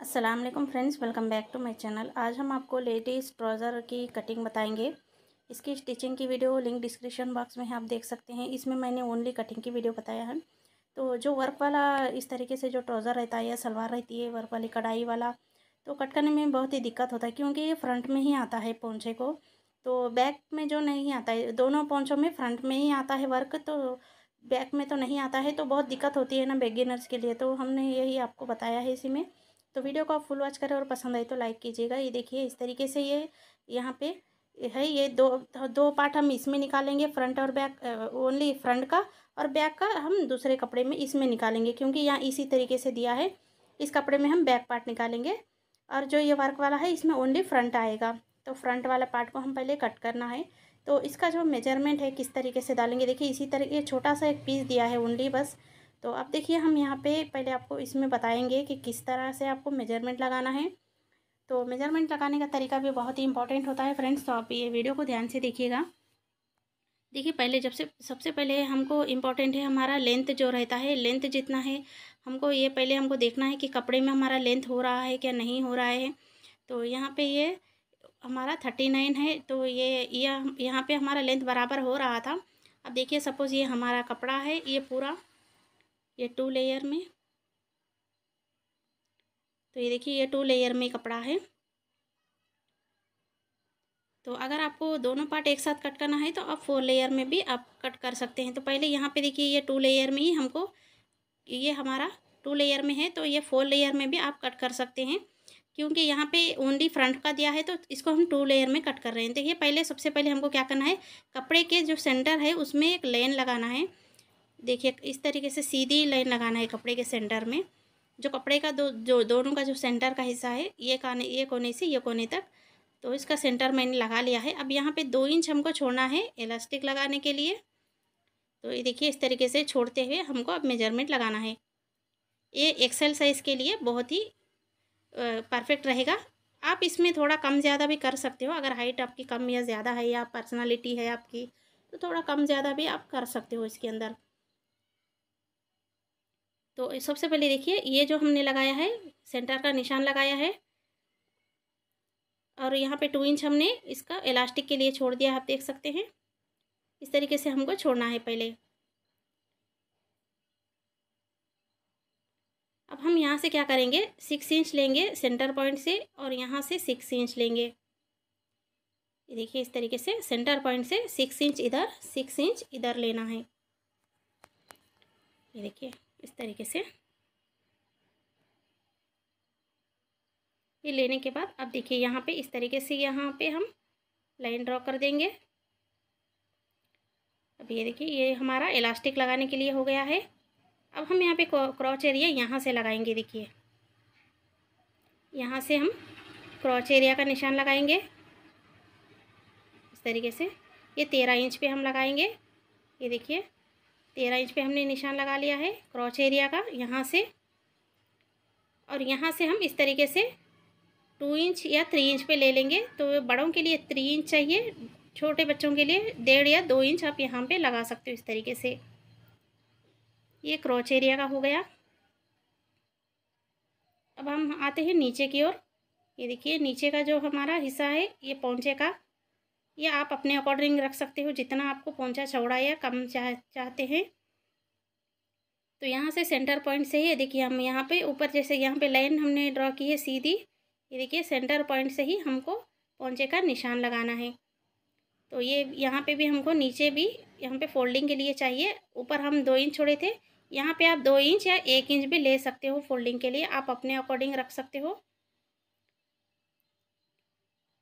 Aslam friends welcome back to my channel आज हम आपको लेडीज़ ट्राउज़र की कटिंग बताएंगे इसकी स्टिचिंग की वीडियो लिंक डिस्क्रिप्शन बॉक्स में आप देख सकते हैं इसमें मैंने ओनली कटिंग की वीडियो बताया है तो जो वर्क वाला इस तरीके से जो ट्राउज़र रहता है या सलवार रहती है वर्क वाली कढ़ाई वाला तो कट करने में बहुत ही दिक्कत होता है क्योंकि ये फ्रंट में ही आता है पोंछे को तो बैक में जो नहीं आता है दोनों पोंछों में फ्रंट में ही आता है वर्क तो बैक में तो नहीं आता है तो बहुत दिक्कत होती है ना बेगिनर्स के लिए तो हमने यही आपको बताया है इसी में तो वीडियो को आप फुल वॉच करें और पसंद आए तो लाइक कीजिएगा ये देखिए इस तरीके से ये यहाँ पे है ये दो दो पार्ट हम इसमें निकालेंगे फ्रंट और बैक ओनली फ्रंट का और बैक का हम दूसरे कपड़े में इसमें निकालेंगे क्योंकि यहाँ इसी तरीके से दिया है इस कपड़े में हम बैक पार्ट निकालेंगे और जो ये वर्क वाला है इसमें ओनली फ्रंट आएगा तो फ्रंट वाला पार्ट को हम पहले कट करना है तो इसका जो मेजरमेंट है किस तरीके से डालेंगे देखिए इसी तरीके छोटा सा एक पीस दिया है ओनली बस तो अब देखिए हम यहाँ पे पहले आपको इसमें बताएंगे कि किस तरह से आपको मेजरमेंट लगाना है तो मेजरमेंट लगाने का तरीका भी बहुत ही इंपॉर्टेंट होता है फ्रेंड्स तो आप ये वीडियो को ध्यान से देखिएगा देखिए पहले जब से सबसे पहले हमको इम्पॉर्टेंट है हमारा लेंथ जो रहता है लेंथ जितना है हमको ये पहले हमको देखना है कि कपड़े में हमारा लेंथ हो रहा है क्या नहीं हो रहा है तो यहाँ पे ये हमारा थर्टी नाइन है तो ये यह यहाँ पे हमारा लेंथ बराबर हो रहा था अब देखिए सपोज़ ये हमारा कपड़ा है ये पूरा ये टू लेयर में तो ये देखिए ये टू लेयर में कपड़ा है तो अगर आपको दोनों पार्ट एक साथ कट करना है तो आप फोर लेयर में भी आप कट कर सकते हैं तो पहले यहाँ पे देखिए ये टू लेयर में ही हमको ये हमारा टू लेयर में है तो ये फोर लेयर में भी आप कट कर सकते हैं क्योंकि यहाँ पे ओनली फ्रंट का दिया है तो इसको हम टू लेयर में कट कर रहे हैं देखिए पहले सबसे पहले हमको क्या करना है कपड़े के जो सेंटर है उसमें एक लेन लगाना है देखिए इस तरीके से सीधी लाइन लगाना है कपड़े के सेंटर में जो कपड़े का दो जो दोनों का जो सेंटर का हिस्सा है ये काने ये कोने से ये कोने तक तो इसका सेंटर मैंने लगा लिया है अब यहाँ पे दो इंच हमको छोड़ना है इलास्टिक लगाने के लिए तो ये देखिए इस तरीके से छोड़ते हुए हमको अब मेजरमेंट लगाना है ये एक्सेल साइज़ के लिए बहुत ही परफेक्ट रहेगा आप इसमें थोड़ा कम ज़्यादा भी कर सकते हो अगर हाइट आपकी कम या ज़्यादा है या पर्सनालिटी है आपकी तो थोड़ा कम ज़्यादा भी आप कर सकते हो इसके अंदर तो सबसे पहले देखिए ये जो हमने लगाया है सेंटर का निशान लगाया है और यहाँ पे टू इंच हमने इसका इलास्टिक के लिए छोड़ दिया आप देख सकते हैं इस तरीके से हमको छोड़ना है पहले अब हम यहाँ से क्या करेंगे सिक्स इंच लेंगे सेंटर पॉइंट से और यहाँ से सिक्स इंच लेंगे देखिए इस तरीके से सेंटर पॉइंट से सिक्स इंच इधर सिक्स इंच इधर लेना है ये देखिए इस तरीके से ये लेने के बाद अब देखिए यहाँ पे इस तरीके से यहाँ पे हम लाइन ड्रॉ कर देंगे अब ये देखिए ये हमारा इलास्टिक लगाने के लिए हो गया है अब हम यहाँ पे क्रॉच एरिया यहाँ से लगाएंगे देखिए यहाँ से हम क्रॉच एरिया का निशान लगाएंगे इस तरीके से ये तेरह इंच पे हम लगाएंगे ये देखिए तेरह इंच पे हमने निशान लगा लिया है क्रॉच एरिया का यहाँ से और यहाँ से हम इस तरीके से टू इंच या थ्री इंच पे ले लेंगे तो बड़ों के लिए थ्री इंच चाहिए छोटे बच्चों के लिए डेढ़ या दो इंच आप यहाँ पे लगा सकते हो इस तरीके से ये क्रॉच एरिया का हो गया अब हम आते हैं नीचे की ओर ये देखिए नीचे का जो हमारा हिस्सा है ये पौचे का या आप अपने अकॉर्डिंग रख सकते हो जितना आपको पहुंचा चौड़ा या कम चाह चाहते हैं तो यहाँ से सेंटर पॉइंट से ही देखिए हम यहाँ पे ऊपर जैसे यहाँ पे लाइन हमने ड्रॉ की है सीधी ये देखिए सेंटर पॉइंट से ही हमको पहुँचे का निशान लगाना है तो ये यहाँ पे भी हमको नीचे भी यहाँ पे फोल्डिंग के लिए चाहिए ऊपर हम दो इंच छोड़े थे यहाँ पे आप दो इंच या एक इंच भी ले सकते हो फोल्डिंग के लिए आप अपने अकॉर्डिंग रख सकते हो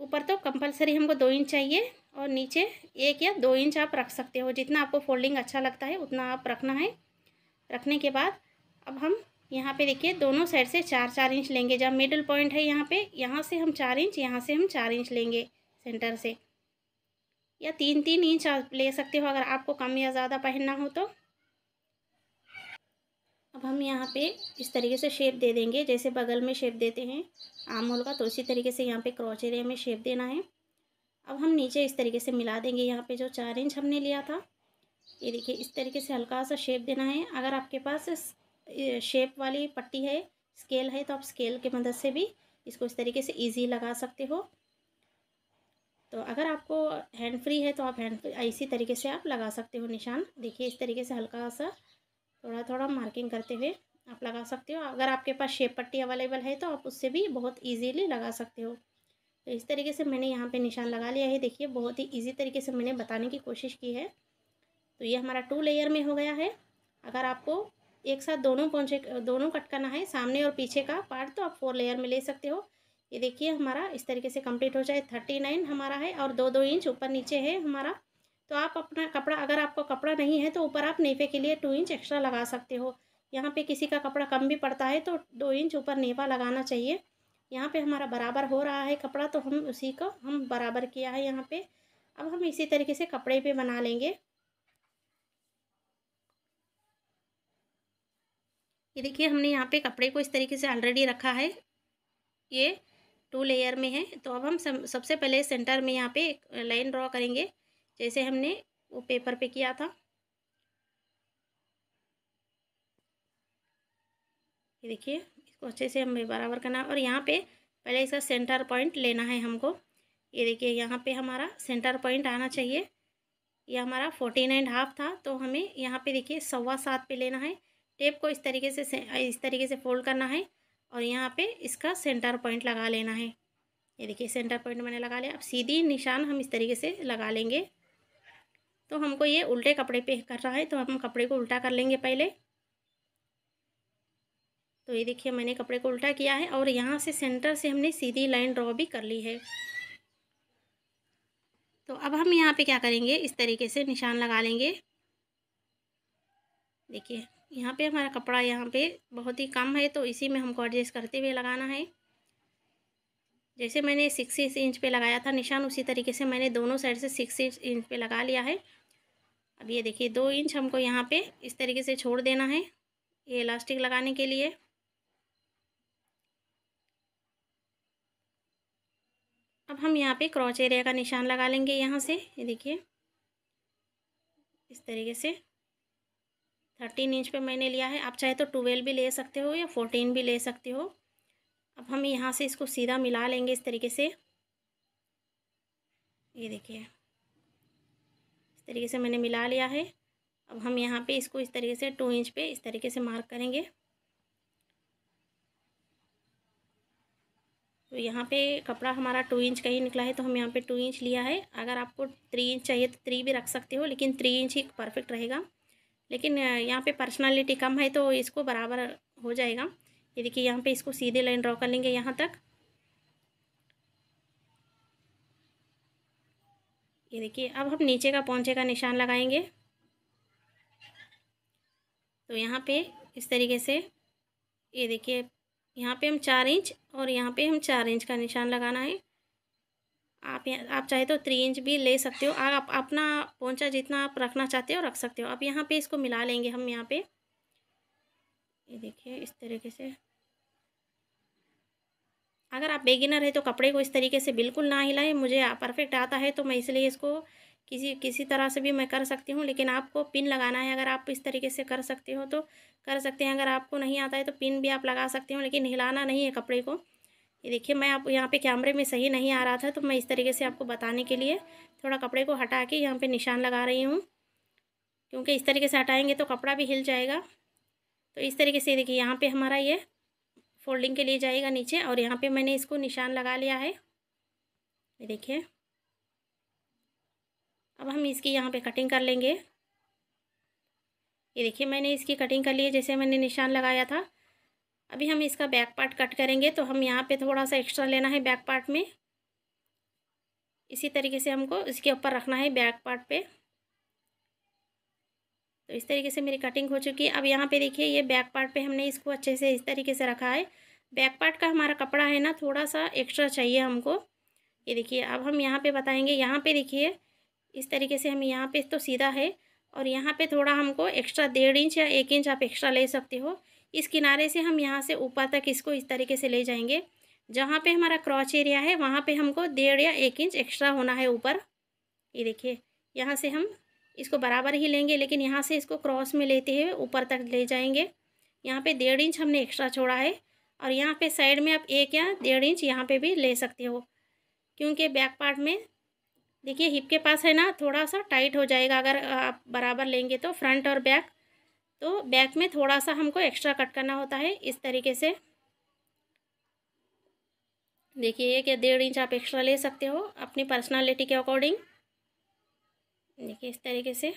ऊपर तो कंपलसरी हमको दो इंच चाहिए और नीचे एक या दो इंच आप रख सकते हो जितना आपको फोल्डिंग अच्छा लगता है उतना आप रखना है रखने के बाद अब हम यहाँ पे देखिए दोनों साइड से चार चार इंच लेंगे जहाँ मिडल पॉइंट है यहाँ पे यहाँ से हम चार इंच यहाँ से हम चार इंच लेंगे सेंटर से या तीन तीन इंच आप ले सकते हो अगर आपको कम या ज़्यादा पहनना हो तो अब हम यहाँ पे इस तरीके से शेप दे देंगे जैसे बगल में शेप देते हैं आम होल का तो इसी तरीके से यहाँ पे क्रॉच एरिया में शेप देना है अब हम नीचे इस तरीके से मिला देंगे यहाँ पे जो चार इंच हमने लिया था ये देखिए इस तरीके से हल्का सा शेप देना है अगर आपके पास शेप वाली पट्टी है स्केल है तो आप स्केल के मदद से भी इसको इस तरीके से ईजी लगा सकते हो तो अगर आपको हैंड फ्री है तो आप हैंड फ्री इसी तरीके से आप लगा सकते हो निशान देखिए इस तरीके से हल्का सा थोड़ा थोड़ा मार्किंग करते हुए आप लगा सकते हो अगर आपके पास शेप पट्टी अवेलेबल है तो आप उससे भी बहुत ईजीली लगा सकते हो तो इस तरीके से मैंने यहाँ पे निशान लगा लिया है देखिए बहुत ही इजी तरीके से मैंने बताने की कोशिश की है तो ये हमारा टू लेयर में हो गया है अगर आपको एक साथ दोनों पहुँचे दोनों कट करना है सामने और पीछे का पार्ट तो आप फोर लेयर में ले सकते हो ये देखिए हमारा इस तरीके से कंप्लीट हो जाए थर्टी नाइन हमारा है और दो दो इंच ऊपर नीचे है हमारा तो आप अपना कपड़ा अगर आपको कपड़ा नहीं है तो ऊपर आप नेफे के लिए टू इंच एक्स्ट्रा लगा सकते हो यहाँ पे किसी का कपड़ा कम भी पड़ता है तो दो इंच ऊपर नेफा लगाना चाहिए यहाँ पे हमारा बराबर हो रहा है कपड़ा तो हम उसी को हम बराबर किया है यहाँ पे अब हम इसी तरीके से कपड़े पे बना लेंगे ये देखिए हमने यहाँ पे कपड़े को इस तरीके से ऑलरेडी रखा है ये टू लेयर में है तो अब हम सबसे पहले सेंटर में यहाँ पे एक लाइन ड्रॉ करेंगे जैसे हमने वो पेपर पे किया था ये देखिए इसको अच्छे से हमें बराबर करना और यहाँ पे पहले इसका सेंटर पॉइंट लेना है हमको ये देखिए यहाँ पे हमारा सेंटर पॉइंट आना चाहिए ये हमारा फोर्टी नाइन हाफ था तो हमें यहाँ पे देखिए सवा सात पे लेना है टेप को इस तरीके से इस तरीके से फोल्ड करना है और यहाँ पे इसका सेंटर पॉइंट लगा लेना है ये देखिए सेंटर पॉइंट मैंने लगा लिया अब सीधी निशान हम इस तरीके से लगा लेंगे तो हमको ये उल्टे कपड़े पे कर रहा है तो हम कपड़े को उल्टा कर लेंगे पहले तो ये देखिए मैंने कपड़े को उल्टा किया है और यहाँ से सेंटर से हमने सीधी लाइन ड्रॉ भी कर ली है तो अब हम यहाँ पे क्या करेंगे इस तरीके से निशान लगा लेंगे देखिए यहाँ पे हमारा कपड़ा यहाँ पे बहुत ही कम है तो इसी में हमको एडजस्ट करते हुए लगाना है जैसे मैंने सिक्स इंच पे लगाया था निशान उसी तरीके से मैंने दोनों साइड से सिक्स इंच पे लगा लिया है अब ये देखिए दो इंच हमको यहाँ पे इस तरीके से छोड़ देना है ये इलास्टिक लगाने के लिए अब हम यहाँ पे क्रॉच एरिया का निशान लगा लेंगे यहाँ से ये देखिए इस तरीके से थर्टीन इंच पे मैंने लिया है आप चाहे तो ट्वेल्व भी ले सकते हो या फोर्टीन भी ले सकते हो अब हम यहाँ से इसको सीधा मिला लेंगे इस तरीके से ये देखिए तरीके से मैंने मिला लिया है अब हम यहाँ पे इसको इस तरीके से टू इंच पे इस तरीके से मार्क करेंगे तो यहाँ पे कपड़ा हमारा टू इंच का ही निकला है तो हम यहाँ पे टू इंच लिया है अगर आपको थ्री इंच चाहिए तो थ्री भी रख सकते हो लेकिन थ्री इंच ही परफेक्ट रहेगा लेकिन यहाँ पे पर्सनालिटी कम है तो इसको बराबर हो जाएगा ये देखिए यहाँ पे इसको सीधे लाइन ड्रॉ कर लेंगे यहाँ तक ये देखिए अब हम नीचे का पौंचे का निशान लगाएंगे तो यहाँ पे इस तरीके से ये देखिए यहाँ पे हम चार इंच और यहाँ पे हम चार इंच का निशान लगाना है आप आप चाहे तो थ्री इंच भी ले सकते हो आप अपना पौचा जितना आप रखना चाहते हो रख सकते हो अब यहाँ पे इसको मिला लेंगे हम यहाँ पे ये देखिए इस तरीके से अगर आप बेगिनर है तो कपड़े को इस तरीके से बिल्कुल ना हिलाएं मुझे परफेक्ट आता है तो मैं इसलिए इसको किसी किसी तरह से भी मैं कर सकती हूँ लेकिन आपको पिन लगाना है अगर आप इस तरीके से कर सकते हो तो कर सकते हैं अगर आपको नहीं आता है तो पिन भी आप लगा सकते हो लेकिन हिलाना नहीं है कपड़े को ये देखिए मैं आप यहाँ पे कैमरे में सही नहीं आ रहा था तो मैं इस तरीके से आपको बताने के लिए थोड़ा कपड़े को हटा के यहाँ पे निशान लगा रही हूँ क्योंकि इस तरीके से हटाएंगे तो कपड़ा भी हिल जाएगा तो इस तरीके से देखिए यहाँ पे हमारा ये फोल्डिंग के लिए जाएगा नीचे और यहाँ पे मैंने इसको निशान लगा लिया है ये देखिए अब हम इसकी यहाँ पे कटिंग कर लेंगे ये देखिए मैंने इसकी कटिंग कर ली है जैसे मैंने निशान लगाया था अभी हम इसका बैक पार्ट कट करेंगे तो हम यहाँ पे थोड़ा सा एक्स्ट्रा लेना है बैक पार्ट में इसी तरीके से हमको इसके ऊपर रखना है बैक पार्ट पे तो इस तरीके से मेरी कटिंग हो चुकी है अब यहाँ पे देखिए ये बैक पार्ट पे हमने इसको अच्छे से इस तरीके से रखा है बैक पार्ट का हमारा कपड़ा है ना थोड़ा सा एक्स्ट्रा चाहिए हमको ये देखिए अब हम यहाँ पे बताएंगे यहाँ पे देखिए इस तरीके से हम यहाँ पे तो सीधा है और यहाँ पे थोड़ा हमको एक्स्ट्रा डेढ़ इंच या एक इंच आप एक्स्ट्रा ले सकते हो इस किनारे से हम यहाँ से ऊपर तक इसको इस तरीके से ले जाएंगे जहाँ पर हमारा क्रॉच एरिया है वहाँ पर हमको डेढ़ या एक इंच एक्स्ट्रा होना है ऊपर ये देखिए यहाँ से हम इसको बराबर ही लेंगे लेकिन यहाँ से इसको क्रॉस में लेते हुए ऊपर तक ले जाएंगे यहाँ पे डेढ़ इंच हमने एक्स्ट्रा छोड़ा है और यहाँ पे साइड में आप एक या डेढ़ इंच यहाँ पे भी ले सकते हो क्योंकि बैक पार्ट में देखिए हिप के पास है ना थोड़ा सा टाइट हो जाएगा अगर आप बराबर लेंगे तो फ्रंट और बैक तो बैक में थोड़ा सा हमको एक्स्ट्रा कट करना होता है इस तरीके से देखिए एक या डेढ़ इंच आप एक्स्ट्रा ले सकते हो अपनी पर्सनालिटी के अकॉर्डिंग देखिए इस तरीके से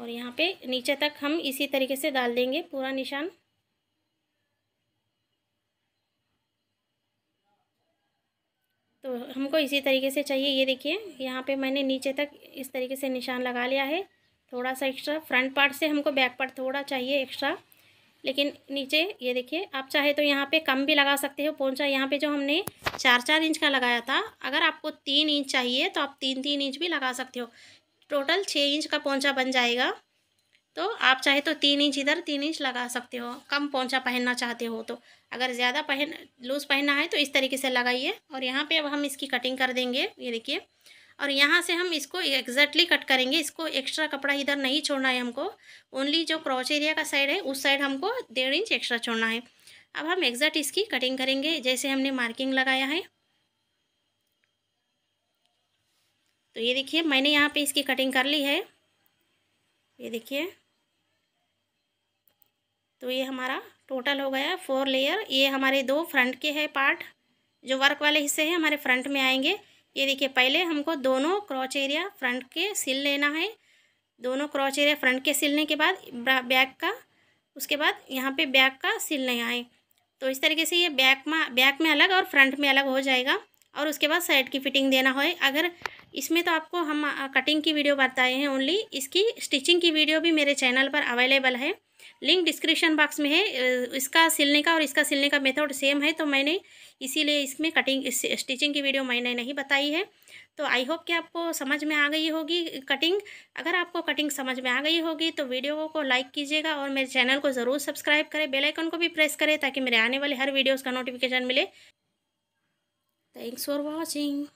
और यहाँ पे नीचे तक हम इसी तरीके से डाल देंगे पूरा निशान तो हमको इसी तरीके से चाहिए ये देखिए यहाँ पे मैंने नीचे तक इस तरीके से निशान लगा लिया है थोड़ा सा एक्स्ट्रा फ्रंट पार्ट से हमको बैक पार्ट थोड़ा चाहिए एक्स्ट्रा लेकिन नीचे ये देखिए आप चाहे तो यहाँ पे कम भी लगा सकते हो पोंचा यहाँ पे जो हमने चार चार इंच का लगाया था अगर आपको तीन इंच चाहिए तो आप तीन तीन इंच भी लगा सकते हो टोटल छः इंच का पोंचा बन जाएगा तो आप चाहे तो तीन इंच इधर तीन इंच लगा सकते हो कम पहुँचा पहनना चाहते हो तो अगर ज़्यादा पहन लूज़ पहनना है तो इस तरीके से लगाइए और यहाँ पर अब हम इसकी कटिंग कर देंगे ये देखिए और यहाँ से हम इसको एग्जैक्टली कट करेंगे इसको एक्स्ट्रा कपड़ा इधर नहीं छोड़ना है हमको ओनली जो क्रॉच एरिया का साइड है उस साइड हमको डेढ़ इंच एक्स्ट्रा छोड़ना है अब हम एग्जैक्ट इसकी कटिंग करेंगे जैसे हमने मार्किंग लगाया है तो ये देखिए मैंने यहाँ पे इसकी कटिंग कर ली है ये देखिए तो ये हमारा टोटल हो गया फोर लेयर ये हमारे दो फ्रंट के है पार्ट जो वर्क वाले हिस्से हैं हमारे फ्रंट में आएंगे ये देखिए पहले हमको दोनों क्रॉच एरिया फ्रंट के सिल लेना है दोनों क्रॉच एरिया फ्रंट के सिलने के बाद बैक का उसके बाद यहाँ पे बैक का सिल नहीं आए तो इस तरीके से ये बैक में बैक में अलग और फ्रंट में अलग हो जाएगा और उसके बाद साइड की फिटिंग देना हो अगर इसमें तो आपको हम कटिंग की वीडियो बताए हैं ओनली इसकी स्टिचिंग की वीडियो भी मेरे चैनल पर अवेलेबल है लिंक डिस्क्रिप्शन बॉक्स में है इसका सिलने का और इसका सिलने का मेथड सेम है तो मैंने इसीलिए इसमें कटिंग इस, स्टिचिंग की वीडियो मैंने नहीं बताई है तो आई होप कि आपको समझ में आ गई होगी कटिंग अगर आपको कटिंग समझ में आ गई होगी तो वीडियो को लाइक कीजिएगा और मेरे चैनल को ज़रूर सब्सक्राइब करें बेलाइकन को भी प्रेस करें ताकि मेरे आने वाले हर वीडियोज़ का नोटिफिकेशन मिले थैंक्स फॉर वॉचिंग